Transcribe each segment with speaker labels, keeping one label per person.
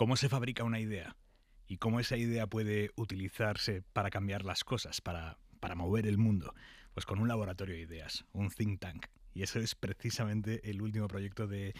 Speaker 1: cómo se fabrica una idea y cómo esa idea puede utilizarse para cambiar las cosas, para, mover el mundo. Pues con un laboratorio de ideas, un think tank. Y eso es precisamente el último proyecto de,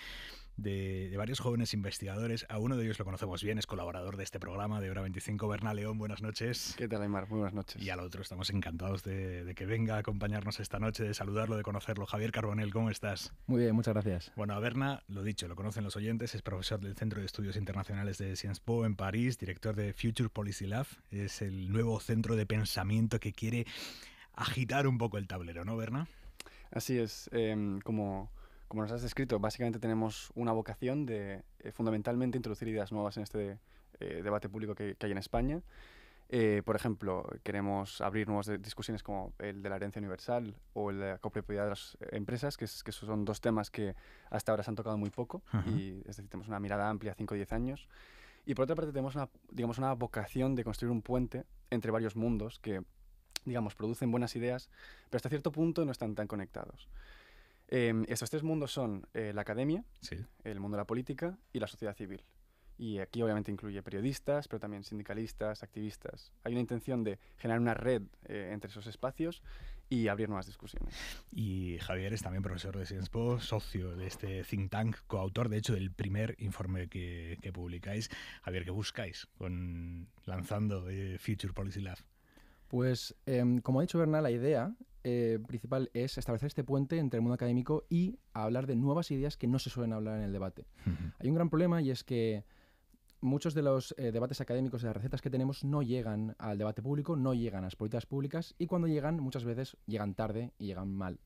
Speaker 1: varios jóvenes investigadores. A uno de ellos lo conocemos bien, es colaborador de este programa de Hora 25, Berna León. Buenas noches. ¿Qué tal, Aymar? Muy buenas noches. Y al otro, estamos encantados de, de, que venga a acompañarnos esta noche, de saludarlo, de conocerlo. Javier Carbonel, ¿cómo estás?
Speaker 2: Muy bien, muchas gracias.
Speaker 1: Bueno, a Berna, lo dicho, lo conocen los oyentes, es profesor del Centro de Estudios Internacionales de Sciences Po en París, director de Future Policy Lab. Es el nuevo centro de pensamiento que quiere agitar un poco el tablero, ¿no, Berna?
Speaker 3: Así es, em, como, nos has descrito, básicamente tenemos una vocación de eh, fundamentalmente introducir ideas nuevas en este eh, debate público que, hay en España. Eh, por ejemplo, queremos abrir nuevas discusiones como el de la herencia universal o el de la copropiedad de las empresas, que, es, que son dos temas que hasta ahora se han tocado muy poco. Y, es decir, tenemos una mirada amplia, 5 o 10 años. Y por otra parte tenemos digamos, una vocación de construir un puente entre varios mundos que digamos, producen buenas ideas, pero hasta cierto punto no están tan conectados. Em, estos tres mundos son eh, la academia, el mundo de la política y la sociedad civil. Y aquí obviamente incluye periodistas, pero también sindicalistas, activistas. Hay una intención de generar una red eh, entre esos espacios y abrir nuevas discusiones.
Speaker 1: Y Javier es también profesor de Sciences Po, socio de este think tank, coautor de hecho del primer informe que, que publicáis. Javier, ¿qué buscáis con lanzando eh, Future Policy Lab?
Speaker 2: Pues, em, como ha dicho Bernal, la idea eh, principal es establecer este puente entre el mundo académico y hablar de nuevas ideas que no se suelen hablar en el debate. Hay un gran problema y es que muchos de los eh, debates académicos, y las recetas que tenemos, no llegan al debate público, no llegan a las políticas públicas y cuando llegan, muchas veces llegan tarde y llegan mal.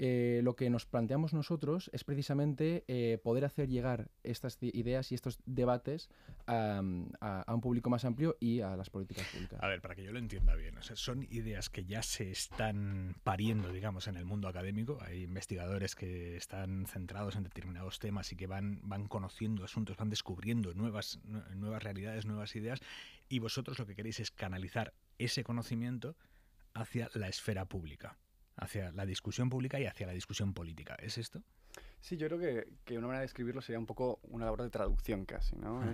Speaker 2: Eh, lo que nos planteamos nosotros es precisamente eh, poder hacer llegar estas ideas y estos debates
Speaker 1: a, un público más amplio y a las políticas públicas. A ver, para que yo lo entienda bien, son ideas que ya se están pariendo, digamos, en el mundo académico. Hay investigadores que están centrados en determinados temas y que van, van conociendo asuntos, van descubriendo nuevas realidades, nuevas ideas, y vosotros lo que queréis es canalizar ese conocimiento hacia la esfera pública hacia la discusión pública y hacia la discusión política. ¿Es esto?
Speaker 3: Sí, yo creo que, una manera de escribirlo sería un poco una labor de traducción casi, ¿no?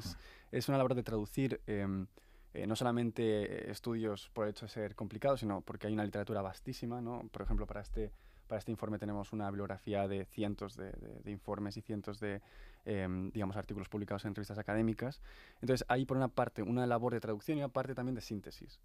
Speaker 3: Es, una labor de traducir em, eh, no solamente estudios por el hecho de ser complicados, sino porque hay una literatura vastísima, ¿no? Por ejemplo, para este, para este informe tenemos una bibliografía de cientos de, informes y cientos de, em, digamos, artículos publicados en revistas académicas. Entonces, hay por una parte una labor de traducción y una parte también de síntesis.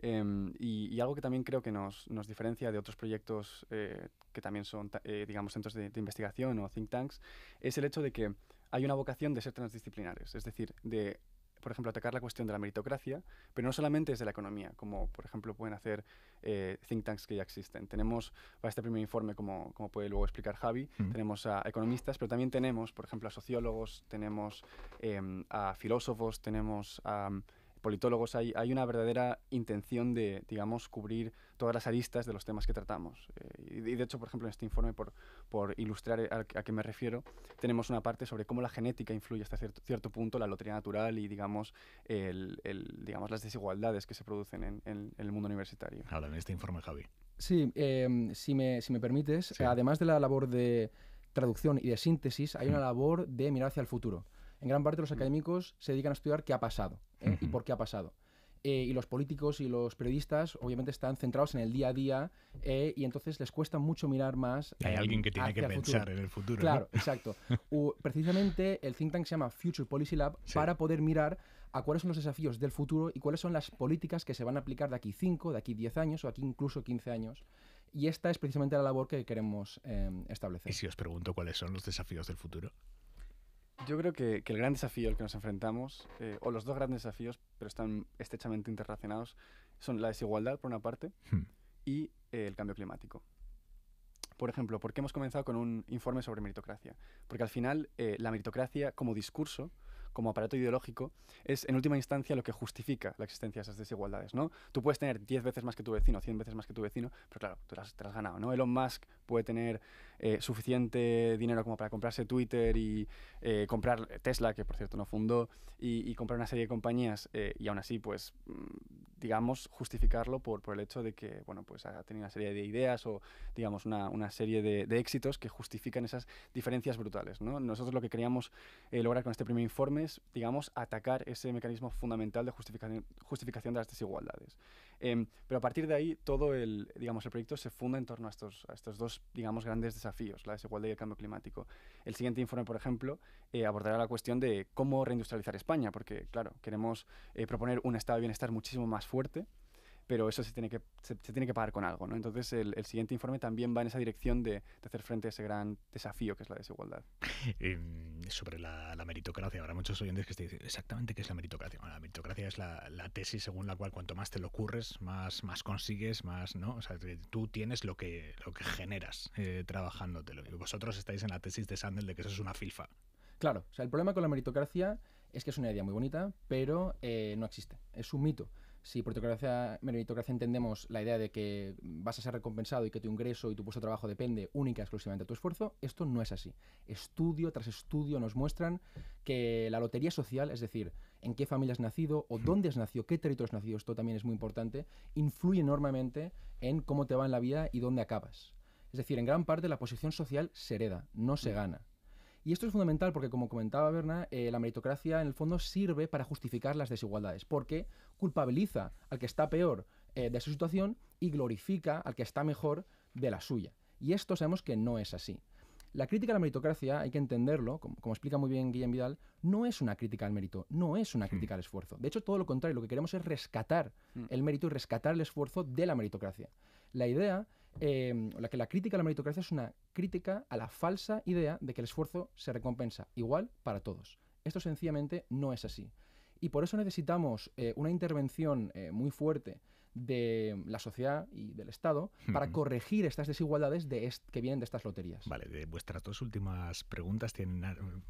Speaker 3: Em, y, algo que también creo que nos, nos diferencia de otros proyectos eh, que también son, eh, digamos, centros de, investigación o think tanks, es el hecho de que hay una vocación de ser transdisciplinares, es decir, de, por ejemplo, atacar la cuestión de la meritocracia, pero no solamente desde la economía, como por ejemplo pueden hacer eh, think tanks que ya existen. Tenemos, para este primer informe, como, como puede luego explicar Javi, mm. tenemos a economistas, pero también tenemos, por ejemplo, a sociólogos, tenemos em, a filósofos, tenemos a politólogos hay, una verdadera intención de, digamos, cubrir todas las aristas de los temas que tratamos. Eh, y, de hecho, por ejemplo, en este informe, por, ilustrar a, qué me refiero, tenemos una parte sobre cómo la genética influye hasta cierto, punto la lotería natural y, digamos, las desigualdades que se producen en, el mundo universitario. Ahora, en este informe, Javi.
Speaker 2: Sí, em, si, me, permites, además de la labor de traducción y de síntesis, hay hmm. una labor de mirar hacia el futuro. En gran parte los mm. académicos se dedican a estudiar qué ha pasado eh, y por qué ha pasado. Eh, y los políticos y los periodistas obviamente están centrados en el día a día eh, y entonces les cuesta mucho mirar más. Hay alguien que tiene que pensar en el futuro. Claro, exacto. precisamente el think tank se llama Future Policy Lab para poder mirar a cuáles son los desafíos del futuro y cuáles son las políticas que se van a aplicar de aquí 5, de aquí 10 años o aquí incluso 15 años. Y esta es precisamente la labor que queremos em, establecer. Y
Speaker 1: si os pregunto cuáles son los desafíos del futuro.
Speaker 3: Yo creo que, el gran desafío al que nos enfrentamos, eh, o los dos grandes desafíos, pero están estrechamente interrelacionados, son la desigualdad, por una parte, hmm. y eh, el cambio climático. Por ejemplo, ¿por qué hemos comenzado con un informe sobre meritocracia? Porque al final eh, la meritocracia como discurso como aparato ideológico, es en última instancia lo que justifica la existencia de esas desigualdades, ¿no? Tú puedes tener 10 veces más que tu vecino, 100 veces más que tu vecino, pero claro, te las, te has ganado, ¿no? Elon Musk puede tener eh, suficiente dinero como para comprarse Twitter y eh, comprar Tesla, que por cierto no fundó, y, comprar una serie de compañías eh, y aún así, pues, mm, digamos, justificarlo por, el hecho de que, bueno, pues ha tenido una serie de ideas o, digamos, una, una serie de, de, éxitos que justifican esas diferencias brutales, ¿no? Nosotros lo que queríamos lograr con este primer informe digamos, atacar ese mecanismo fundamental de justificación, de las desigualdades. Em, pero a partir de ahí, todo el, digamos, el proyecto se funda en torno a estos, dos, digamos, grandes desafíos, la desigualdad y el cambio climático. El siguiente informe, por ejemplo, eh, abordará la cuestión de cómo reindustrializar España, porque, claro, queremos eh, proponer un estado de bienestar muchísimo más fuerte pero eso se tiene que, se, tiene que pagar con algo. ¿no? Entonces, el, siguiente informe también va en esa dirección de, hacer frente a ese gran desafío que es la desigualdad.
Speaker 1: Em, sobre la, meritocracia, habrá muchos oyentes que exactamente qué es la meritocracia. la meritocracia es la, tesis según la cual cuanto más te lo ocurres, más, más consigues, más, ¿no? O sea, tú tienes lo que, lo que generas eh, trabajándote vosotros estáis en la tesis de Sandel de que eso es una filfa.
Speaker 2: Claro, o sea, el problema con la meritocracia es que es una idea muy bonita, pero eh, no existe. Es un mito. Si por meritocracia entendemos la idea de que vas a ser recompensado y que tu ingreso y tu puesto de trabajo depende única y exclusivamente de tu esfuerzo, esto no es así. Estudio tras estudio nos muestran que la lotería social, es decir, en qué familia has nacido o hmm. dónde has nacido, qué territorio has nacido, esto también es muy importante, influye enormemente en cómo te va en la vida y dónde acabas. Es decir, en gran parte la posición social se hereda, no se hmm. gana. Y esto es fundamental porque, como comentaba Berna, eh, la meritocracia en el fondo sirve para justificar las desigualdades, porque culpabiliza al que está peor eh, de su situación y glorifica al que está mejor de la suya. Y esto sabemos que no es así. La crítica a la meritocracia, hay que entenderlo, como, como, explica muy bien Guillem Vidal, no es una crítica al mérito, no es una hmm. crítica al esfuerzo. De hecho, todo lo contrario, lo que queremos es rescatar hmm. el mérito y rescatar el esfuerzo de la meritocracia. La idea Em, la que la crítica a la meritocracia es una crítica a la falsa idea de que el esfuerzo se recompensa igual para todos. Esto sencillamente no es así. Y por eso necesitamos eh, una intervención eh, muy fuerte de
Speaker 1: la sociedad y del Estado para corregir estas desigualdades que vienen de estas loterías. Vale, de vuestras dos últimas preguntas tienen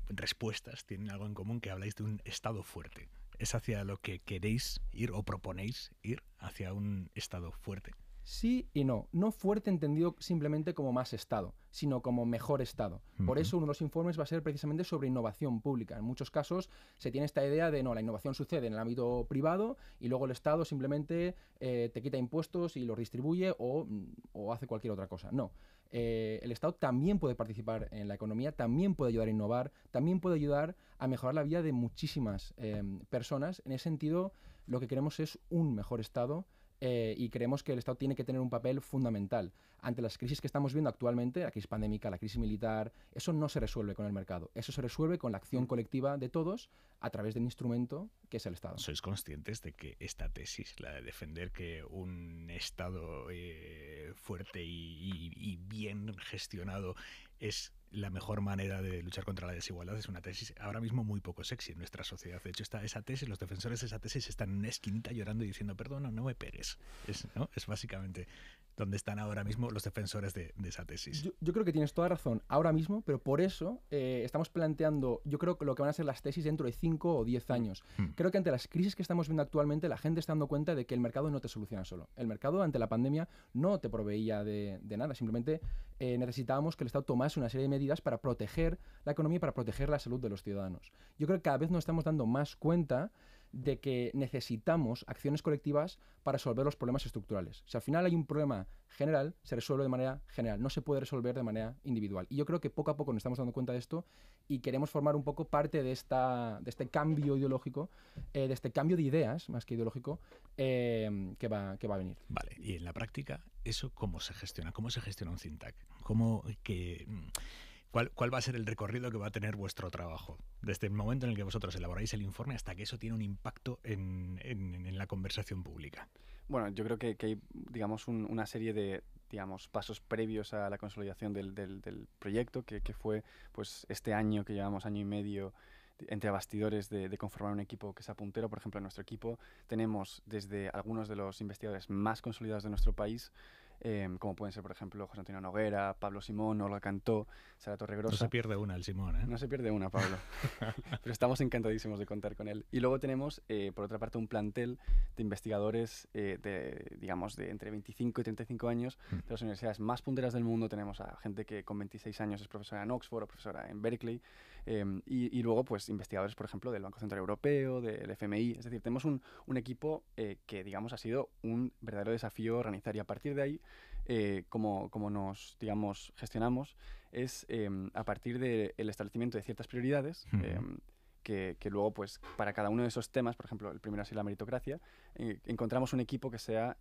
Speaker 1: respuestas, tienen algo en común que habláis de un Estado fuerte. ¿Es hacia lo que queréis ir o proponéis ir hacia un Estado fuerte?
Speaker 2: Sí y no. No fuerte entendido simplemente como más Estado, sino como mejor Estado. Por eso uno de los informes va a ser precisamente sobre innovación pública. En muchos casos se tiene esta idea de no, la innovación sucede en el ámbito privado y luego el Estado simplemente eh, te quita impuestos y los distribuye o, mm, hace cualquier otra cosa. No. Eh, el Estado también puede participar en la economía, también puede ayudar a innovar, también puede ayudar a mejorar la vida de muchísimas eh, personas. En ese sentido, lo que queremos es un mejor Estado eh, y creemos que el Estado tiene que tener un papel fundamental. Ante las crisis que estamos viendo actualmente, la crisis pandémica, la crisis militar, eso no se resuelve con el mercado, eso se resuelve con la acción mm. colectiva de todos a través del instrumento
Speaker 1: que es el Estado. ¿Sois conscientes de que esta tesis, la de defender que un Estado eh, fuerte y bien gestionado es la mejor manera de luchar contra la desigualdad es una tesis ahora mismo muy poco sexy en nuestra sociedad. De hecho, está esa tesis, los defensores de esa tesis están en una esquinita llorando y diciendo, perdona, no me pegues. Es, ¿no? es básicamente donde están ahora mismo los defensores de, esa tesis.
Speaker 2: Yo, creo que tienes toda razón ahora mismo, pero por eso eh, estamos planteando, yo creo que lo que van a ser las tesis dentro de 5 o 10 años. Mm. Mm. Creo que ante las crisis que estamos viendo actualmente, la gente está dando cuenta de que el mercado no te soluciona solo. El mercado ante la pandemia no te proveía de, nada, simplemente eh, necesitábamos que el Estado tomase una serie de medidas medidas para proteger la economía y para proteger la salud de los ciudadanos. Yo creo que cada vez nos estamos dando más cuenta de que necesitamos acciones colectivas para resolver los problemas estructurales. Si al final hay un problema general, se resuelve de manera general, no se puede resolver de manera individual. Y yo creo que poco a poco nos estamos dando cuenta de esto y queremos formar un poco parte de, esta, de este cambio ideológico, eh, de este cambio de ideas, más que ideológico, eh, que, va, que va a venir. Vale,
Speaker 1: y en la práctica, ¿eso cómo se gestiona? ¿Cómo se gestiona un Cintac? ¿Cómo que mm, ¿Cuál, va a ser el recorrido que va a tener vuestro trabajo? Desde el momento en el que vosotros elaboráis el informe hasta que eso tiene un impacto en, la conversación pública.
Speaker 3: Bueno, yo creo que, hay, digamos, una serie de, digamos, pasos previos a la consolidación del, proyecto, que, fue pues este año que llevamos año y medio entre bastidores de, de, conformar un equipo que sea puntero. Por ejemplo, en nuestro equipo tenemos desde algunos de los investigadores más consolidados de nuestro país, Em, como pueden ser, por ejemplo, José Antonio Noguera, Pablo Simón, Olga Cantó, Sara Torregrosa. No se pierde una el Simón, ¿eh? No se pierde una, Pablo. Pero estamos encantadísimos de contar con él. Y luego tenemos, eh, por otra parte, un plantel de investigadores eh, de, digamos, de entre 25 y 35 años de mm. las universidades más punteras del mundo. Tenemos a gente que con 26 años es profesora en Oxford o profesora en Berkeley. Em, y, luego, pues, investigadores, por ejemplo, del Banco Central Europeo, del FMI. Es decir, tenemos un, equipo eh, que, digamos, ha sido un verdadero desafío organizar. Y a partir de ahí, eh, como, como, nos, digamos, gestionamos, es em, a partir del establecimiento de ciertas prioridades. Em, que, luego, pues, para cada uno de esos temas, por ejemplo, el primero ha sido la meritocracia, eh, encontramos un equipo que sea,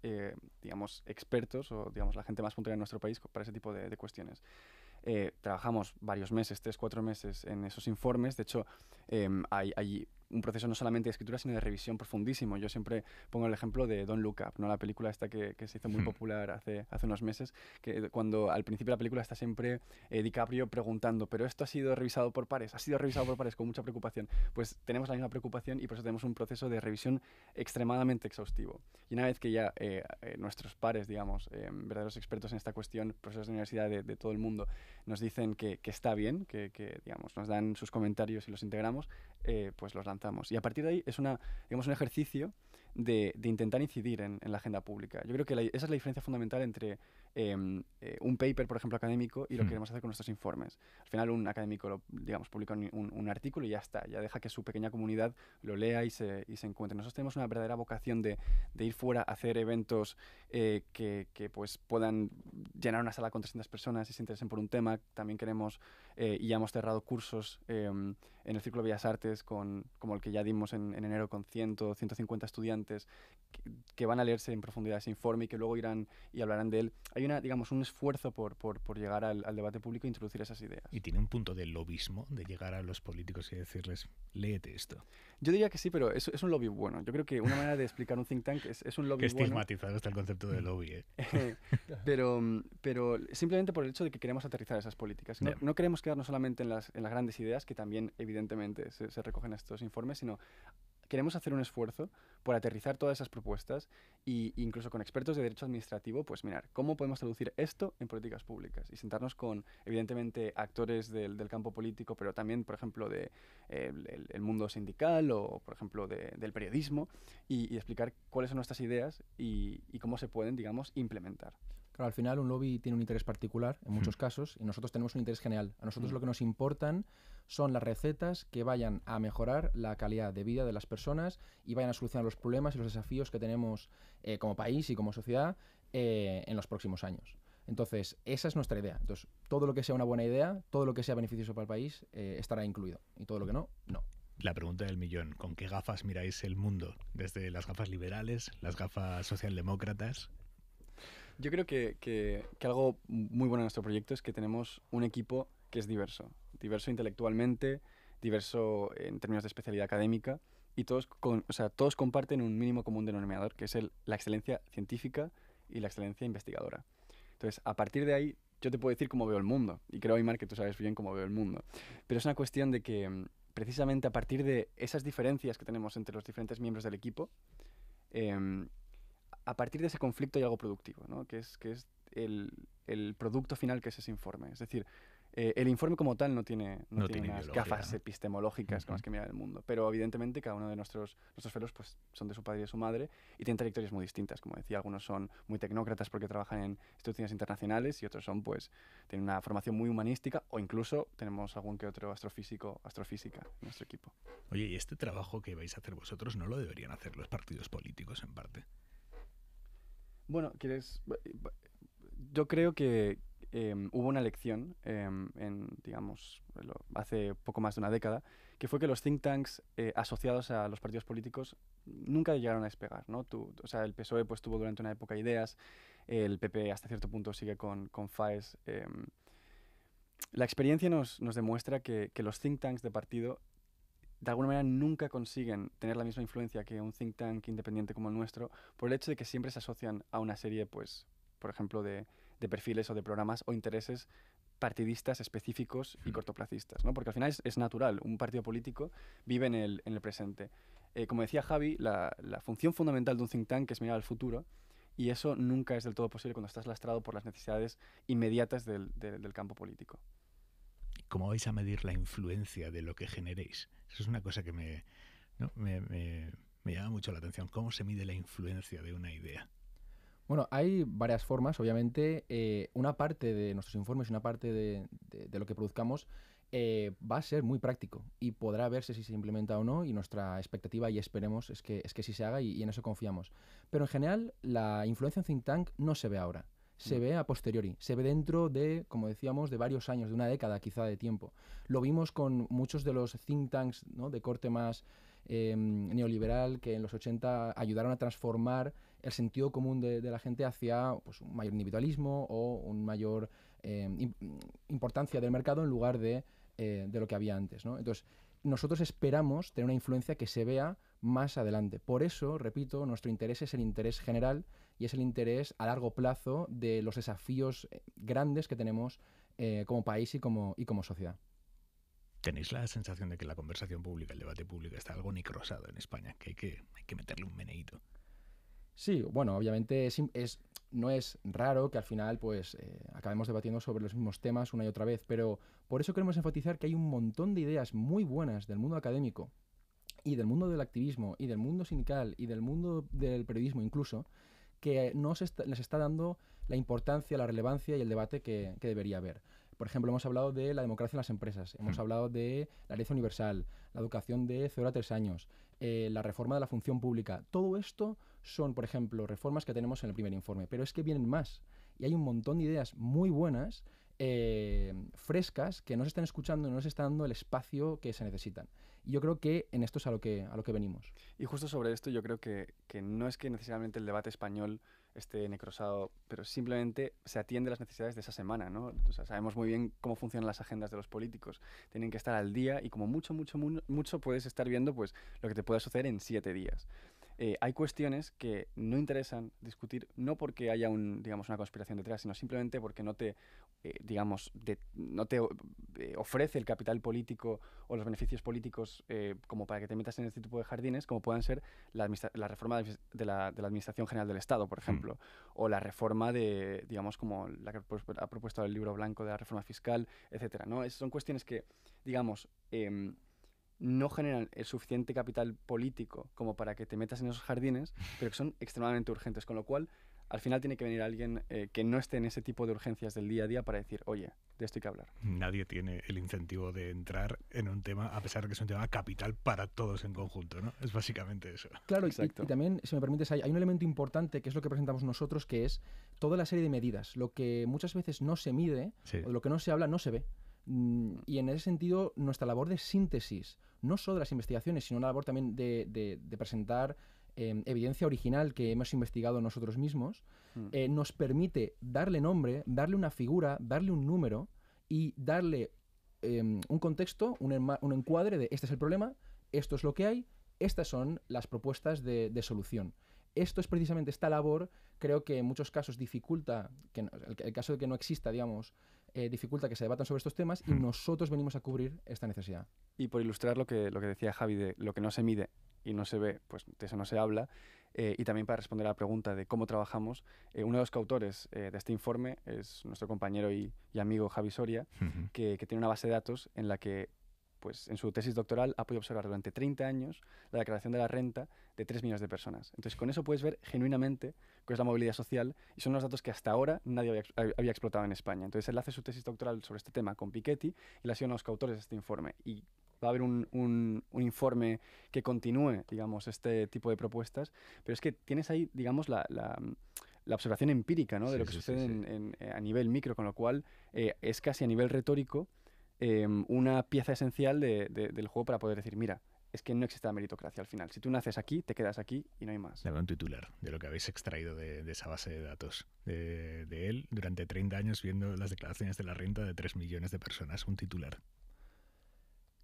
Speaker 3: digamos, expertos o, digamos, la gente más puntual en nuestro país para ese tipo de cuestiones. Eh, trabajamos varios meses, tres, cuatro meses en esos informes. De hecho, em, hay, hay, un proceso no solamente de escritura, sino de revisión profundísimo. Yo siempre pongo el ejemplo de Don Look Up, ¿no? la película esta que, se hizo muy popular hace, hace unos meses, que cuando al principio de la película está siempre eh, DiCaprio preguntando, pero esto ha sido revisado por pares, ha sido revisado por pares con mucha preocupación. Pues tenemos la misma preocupación y por eso tenemos un proceso de revisión extremadamente exhaustivo. Y una vez que ya eh, eh, nuestros pares, digamos, verdaderos expertos en esta cuestión, profesores de universidad de, todo el mundo, nos dicen que, está bien, que, que digamos, nos dan sus comentarios y los integramos, eh, pues los lanzamos. Y a partir de ahí es una, digamos, un ejercicio de, de intentar incidir en, la agenda pública. Yo creo que esa es la diferencia fundamental entre Em, eh, un paper, por ejemplo, académico y lo hmm. queremos hacer con nuestros informes. Al final un académico, digamos, publica un, un, artículo y ya está, ya deja que su pequeña comunidad lo lea y se, y se encuentre. Nosotros tenemos una verdadera vocación de, de ir fuera a hacer eventos eh, que, que, pues, puedan llenar una sala con 300 personas y se interesen por un tema. También queremos, eh, y ya hemos cerrado cursos em, en el Círculo de Bellas Artes, con, como el que ya dimos en, enero con 100, 150 estudiantes que, van a leerse en profundidad ese informe y que luego irán y hablarán de él. Hay digamos, un esfuerzo por, llegar al, debate público e introducir esas ideas.
Speaker 1: Y tiene un punto de lobismo, de llegar a los políticos y decirles, léete esto.
Speaker 3: Yo diría que sí, pero es, es un lobby bueno. Yo creo que una manera de explicar un think tank es, un lobby bueno. que estigmatizado
Speaker 1: está el concepto de lobby.
Speaker 3: ¿eh? pero, pero simplemente por el hecho de que queremos aterrizar esas políticas. No, queremos quedarnos solamente en las, grandes ideas, que también evidentemente se, recogen estos informes, sino queremos hacer un esfuerzo por aterrizar todas esas propuestas e incluso con expertos de derecho administrativo, pues mirar cómo podemos traducir esto en políticas públicas y sentarnos con, evidentemente, actores del, campo político, pero también, por ejemplo, del de, el, mundo sindical o, por ejemplo, del periodismo y, explicar cuáles son nuestras ideas y cómo se pueden, digamos, implementar
Speaker 2: pero al final un lobby tiene un interés particular en muchos hmm. casos y nosotros tenemos un interés general. A nosotros hmm. lo que nos importan son las recetas que vayan a mejorar la calidad de vida de las personas y vayan a solucionar los problemas y los desafíos que tenemos eh, como país y como sociedad eh, en los próximos años. Entonces, esa es nuestra idea. Entonces, todo lo que sea una buena idea, todo lo que sea beneficioso para el país, eh, estará incluido. Y todo lo que no,
Speaker 1: no. La pregunta del millón, ¿con qué gafas miráis el mundo? Desde las gafas liberales, las gafas socialdemócratas,
Speaker 3: yo creo que, que, algo muy bueno en nuestro proyecto es que tenemos un equipo que es diverso. Diverso intelectualmente, diverso en términos de especialidad académica y todos, con, o sea, todos comparten un mínimo común denominador, que es el, la excelencia científica y la excelencia investigadora. Entonces, a partir de ahí, yo te puedo decir cómo veo el mundo, y creo, Aymar, que tú sabes bien cómo veo el mundo. Pero es una cuestión de que, mm, precisamente a partir de esas diferencias que tenemos entre los diferentes miembros del equipo, em, a partir de ese conflicto hay algo productivo, ¿no? que es, que es el, producto final que es ese informe. Es decir, eh, el informe como tal no tiene, no, tiene, gafas epistemológicas con las que mira el mundo, pero evidentemente cada uno de nuestros, nuestros fellows pues, son de su padre y de su madre y tienen trayectorias muy distintas. Como decía, algunos son muy tecnócratas porque trabajan en instituciones internacionales y otros son, pues, tienen una formación muy humanística o incluso tenemos algún que otro astrofísico, astrofísica en nuestro equipo. Oye, ¿y este
Speaker 1: trabajo que vais a hacer vosotros no lo deberían hacer los partidos
Speaker 3: políticos en parte? Bueno, quieres. Eh, yo creo que em, hubo una lección em, en, digamos, hace poco más de una década, que fue que los think tanks eh, asociados a los partidos políticos nunca llegaron a despegar, ¿no? o sea, el PSOE pues tuvo durante una época ideas, el PP hasta cierto punto sigue con, FAES. Em. la experiencia nos, demuestra que, que, los think tanks de partido de alguna manera nunca consiguen tener la misma influencia que un think tank independiente como el nuestro por el hecho de que siempre se asocian a una serie, pues, por ejemplo, de, perfiles o de programas o intereses partidistas específicos y hmm. cortoplacistas, ¿no? Porque al final es, natural, un partido político vive en el, presente. Eh, como decía Javi, la, función fundamental de un think tank es mirar al futuro, y eso nunca es del todo posible cuando estás lastrado por las necesidades inmediatas del campo político
Speaker 1: cómo vais a medir la influencia de lo que generéis. Eso es una cosa que me, llama mucho la atención. ¿Cómo se mide la influencia de una idea? Bueno, hay
Speaker 2: varias formas, obviamente. Eh, una parte de nuestros informes y una parte de, lo que produzcamos eh, va a ser muy práctico y podrá verse si se implementa o no y nuestra expectativa y esperemos es que, es que sí se haga y en eso confiamos. Pero en general la influencia en Think Tank no se ve ahora se mm. ve a posteriori, se ve dentro de, como decíamos, de varios años, de una década quizá de tiempo. Lo vimos con muchos de los think tanks ¿no? de corte más em, neoliberal que en los 80 ayudaron a transformar el sentido común de, la gente hacia pues, un mayor individualismo o una mayor em, importancia del mercado en lugar de, eh, lo que había antes. Entonces, nosotros esperamos tener una influencia que se vea más adelante. Por eso, repito, nuestro interés es el interés general y es el interés a largo plazo de los desafíos eh, grandes que tenemos eh, como país y como, y como sociedad.
Speaker 1: ¿Tenéis la sensación de que la conversación pública, el debate público está algo nicrosado en España, que hay que, hay que meterle un meneíto?
Speaker 2: Sí, bueno, obviamente es, no es raro que al final pues eh, acabemos debatiendo sobre los mismos temas una y otra vez, pero por eso queremos enfatizar que hay un montón de ideas muy buenas del mundo académico y del mundo del activismo y del mundo sindical y del mundo del periodismo incluso, que no se les está dando la importancia, la relevancia y el debate que, debería haber. Por ejemplo, hemos hablado de la democracia en las empresas, hemos mm. hablado de la ley universal, la educación de cero a tres años, eh, la reforma de la función pública. Todo esto son, por ejemplo, reformas que tenemos en el primer informe, pero es que vienen más. Y hay un montón de ideas muy buenas eh, frescas que no se están escuchando, no se está dando el espacio que se necesitan. Y yo creo que en esto es a lo que, a lo que venimos.
Speaker 3: Y justo sobre esto yo creo que, no es que necesariamente el debate español esté necrosado, pero simplemente se atiende a las necesidades de esa semana, ¿no? sabemos muy bien cómo funcionan las agendas de los políticos. Tienen que estar al día y como mucho, mucho, mucho puedes estar viendo pues lo que te puede suceder en siete días. Eh, hay cuestiones que no interesan discutir, no porque haya un, digamos, una conspiración detrás, sino simplemente porque no te eh, digamos, no te eh, ofrece el capital político o los beneficios políticos eh, como para que te metas en este tipo de jardines, como puedan ser la, reforma de, la, Administración General del Estado, por hmm. ejemplo, o la reforma de, digamos, como la que ha propuesto el libro blanco de la reforma fiscal, etcétera, ¿no? son cuestiones que, digamos, em, no generan el suficiente capital político como para que te metas en esos jardines, pero que son extremadamente urgentes, con lo cual al final tiene que venir alguien eh, que no esté en ese tipo de urgencias del día a día para decir, oye, de esto hay que hablar.
Speaker 1: Nadie tiene el incentivo de entrar en un tema, a pesar de que es un tema capital para todos en conjunto, ¿no? Es básicamente eso. Claro,
Speaker 2: Exacto. Y, también, si me permites, hay, un elemento importante que es lo que presentamos nosotros, que es toda la serie de medidas. Lo que muchas veces no se mide, lo que no se habla, no se ve. Mm, y en ese sentido, nuestra labor de síntesis, no solo de las investigaciones, sino una labor también de presentar Em, evidencia original que hemos investigado nosotros mismos, hmm. eh, nos permite darle nombre, darle una figura, darle un número y darle em, un contexto, un, encuadre de este es el problema, esto es lo que hay, estas son las propuestas de, solución. Esto es precisamente esta labor, creo que en muchos casos dificulta, el, caso de que no exista, digamos, eh, dificulta que se debatan sobre estos temas y hmm. nosotros venimos a cubrir esta necesidad.
Speaker 3: Y por ilustrar lo que, lo que decía Javi de lo que no se mide y no se ve, pues de eso no se habla. Eh, y también para responder a la pregunta de cómo trabajamos, eh, uno de los coautores de este informe es nuestro compañero y, amigo Javi Soria, que, tiene una base de datos en la que pues en su tesis doctoral ha podido observar durante 30 años la declaración de la renta de 3 millones de personas. Entonces, con eso puedes ver genuinamente cuál es la movilidad social y son los datos que hasta ahora nadie había, explotado en España. Entonces, él hace su tesis doctoral sobre este tema con Piketty y ha sido uno de los coautores de este informe. Y va a haber un, informe que continúe, digamos, este tipo de propuestas, pero es que tienes ahí, digamos, la, observación empírica de lo que sucede eh, a nivel micro, con lo cual eh, es casi a nivel retórico Em, una pieza esencial del juego para poder decir, mira, es que no existe la meritocracia al final. Si tú naces aquí, te quedas aquí y no hay más.
Speaker 1: un titular de lo que habéis extraído de, esa base de datos de, de, él durante 30 años viendo las declaraciones de la renta de 3 millones de personas. Un titular.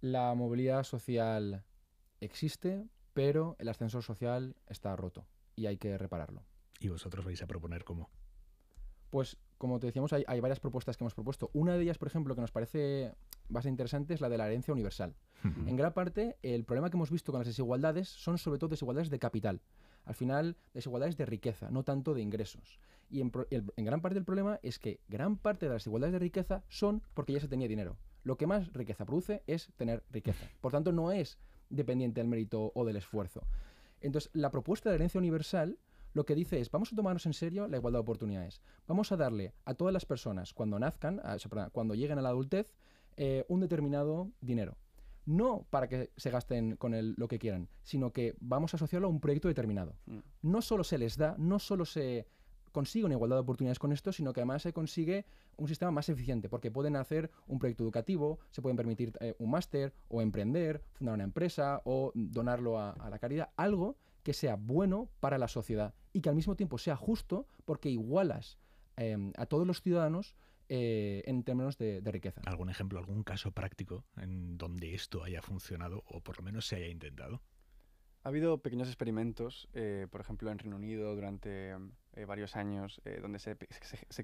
Speaker 2: La movilidad social existe, pero el ascensor social está roto y hay que repararlo.
Speaker 1: ¿Y vosotros vais a proponer cómo?
Speaker 2: Pues como te decíamos, hay, varias propuestas que hemos propuesto. Una de ellas, por ejemplo, que nos parece bastante interesante es la de la herencia universal. En gran parte, el problema que hemos visto con las desigualdades son sobre todo desigualdades de capital. Al final, desigualdades de riqueza, no tanto de ingresos. Y en, gran parte el problema es que gran parte de las desigualdades de riqueza son porque ya se tenía dinero. Lo que más riqueza produce es tener riqueza. Por tanto, no es dependiente del mérito o del esfuerzo. Entonces, la propuesta de herencia universal lo que dice es, vamos a tomarnos en serio la igualdad de oportunidades. Vamos a darle a todas las personas cuando nazcan, cuando lleguen a la adultez, eh, un determinado dinero. No para que se gasten con él lo que quieran, sino que vamos a asociarlo a un proyecto determinado. Mm. No solo se les da, no solo se consigue una igualdad de oportunidades con esto, sino que además se consigue un sistema más eficiente, porque pueden hacer un proyecto educativo, se pueden permitir eh, un máster, o emprender, fundar una empresa, o donarlo a la caridad, algo que sea bueno para la sociedad y que al mismo tiempo sea justo porque igualas
Speaker 1: em, a todos los ciudadanos eh, en términos de, riqueza. ¿Algún ejemplo, algún caso práctico en donde esto haya funcionado o por lo menos se haya intentado?
Speaker 3: Ha habido pequeños experimentos, eh, por ejemplo, en Reino Unido durante em, eh, varios años, eh, donde se,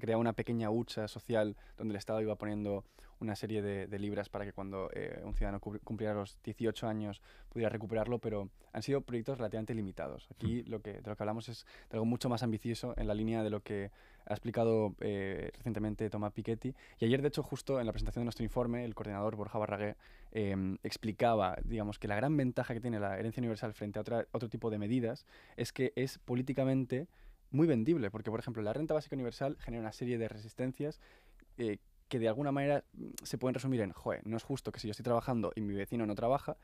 Speaker 3: creaba una pequeña hucha social donde el Estado iba poniendo una serie de, de libras para que cuando un ciudadano cumpliera los 18 años pudiera recuperarlo, pero han sido proyectos relativamente limitados. Aquí hmm. lo que, de lo que hablamos es de algo mucho más ambicioso en la línea de lo que ha explicado eh, recientemente Tomás Piketty. Y ayer, de hecho, justo en la presentación de nuestro informe, el coordinador Borja Barragué em, explicaba, digamos, que la gran ventaja que tiene la herencia universal frente a otra, otro tipo de medidas es que es políticamente muy vendible, porque, por ejemplo, la renta básica universal genera una serie de resistencias eh, que de alguna manera mm, se pueden resumir en, joder, no es justo que si yo estoy trabajando y mi vecino no trabaja,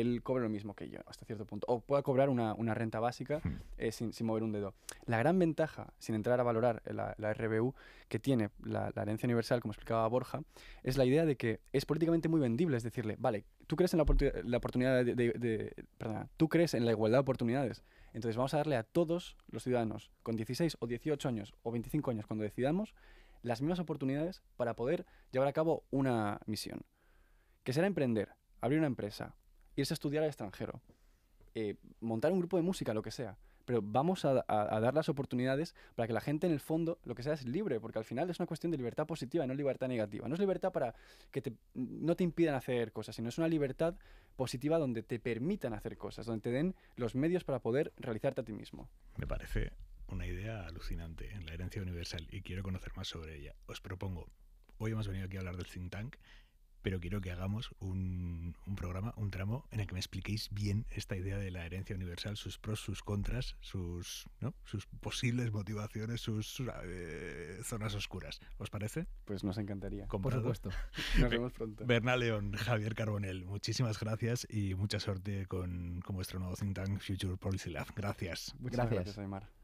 Speaker 3: él cobra lo mismo que yo hasta cierto punto. O pueda cobrar una, renta básica hmm. eh, sin, mover un dedo. La gran ventaja, sin entrar a valorar la, la RBU que tiene la, herencia universal, como explicaba Borja, es la idea de que es políticamente muy vendible. Es decirle, vale, tú crees en la, oportunidad de, tú crees en la igualdad de oportunidades. Entonces vamos a darle a todos los ciudadanos con 16 o 18 años o 25 años cuando decidamos las mismas oportunidades para poder llevar a cabo una misión, que será emprender, abrir una empresa, irse a estudiar al extranjero, eh, montar un grupo de música, lo que sea. Pero vamos a, dar las oportunidades para que la gente en el fondo, lo que sea, es libre, porque al final es una cuestión de libertad positiva, no libertad negativa. No es libertad para que no te impidan hacer cosas, sino es una libertad positiva donde te permitan hacer cosas, donde te den los medios para poder realizarte a ti mismo.
Speaker 1: Me parece una idea alucinante en la herencia universal y quiero conocer más sobre ella. Os propongo, hoy hemos venido aquí a hablar del think tank pero quiero que hagamos un, programa, un tramo en el que me expliquéis bien esta idea de la herencia universal, sus pros, sus contras, sus, sus posibles motivaciones, sus, eh, zonas oscuras. ¿Os parece? Pues nos encantaría. Por supuesto. nos vemos pronto. Bernal León, Javier Carbonel, muchísimas gracias y mucha suerte con, vuestro nuevo think tank Future Policy Lab. Gracias. Muchas gracias, gracias
Speaker 3: Aymar.